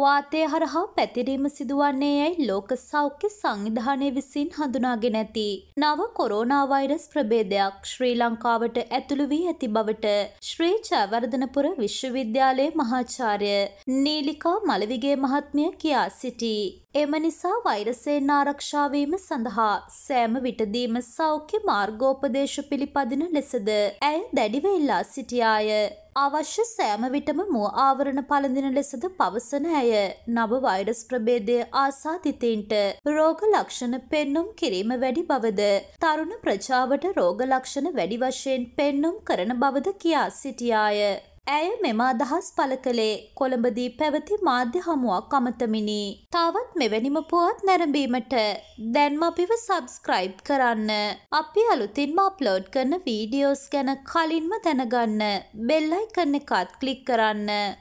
වාතය හරහා පැතිරීම සිදුවන්නේ යැයි ලෝක සෞඛ්‍ය සංවිධානය විසින් හඳුනාගෙන ඇති. නව කොරෝනා වෛරස් ප්‍රභේදයක් ශ්‍රී ලංකාවට ඇතුළු වී ඇති බවට ශ්‍රී චවර්ධනපුර විශ්වවිද්‍යාලයේ මහාචාර්ය නීලිකා මලවිගේ මහත්මිය කියා සිටී. එම නිසා වෛරසයෙන් ආරක්ෂා වීම සඳහා සෑම විටදීම සෞඛ්‍ය මාර්ගෝපදේශ පිළිපදින ලෙසද ඇය දැඩිව ඉල්ලා සිටියාය. අවශ්‍ය සෑම විටම මුව ආවරණ පළඳින ලෙසද පවසන ඇය නව වෛරස් ප්‍රභේදය ආසාතිතීන්ට රෝග ලක්ෂණ පෙන්නුම් කිරීම වැඩි බවද තරුණ ප්‍රජාවට රෝග ලක්ෂණ වැඩි වශයෙන් පෙන්නුම් කරන බවද කියා සිටියාය. ඇය මෙම අදහස් පළ කළේ කොළඹදී පැවති මාධ්‍ය හමුවක් අමතමිනි. තවත් මෙවැනිම පුවත් නැරඹීමට දැන්ම අපිව සබස්ක්‍රයිබ් කරන්න. අපි අලුතින්ම අප්ලෝඩ් කරන වීඩියෝස් ගැන කලින්ම දැනගන්න බෙල්ලයිකන්න එකත් කලික් කරන්න.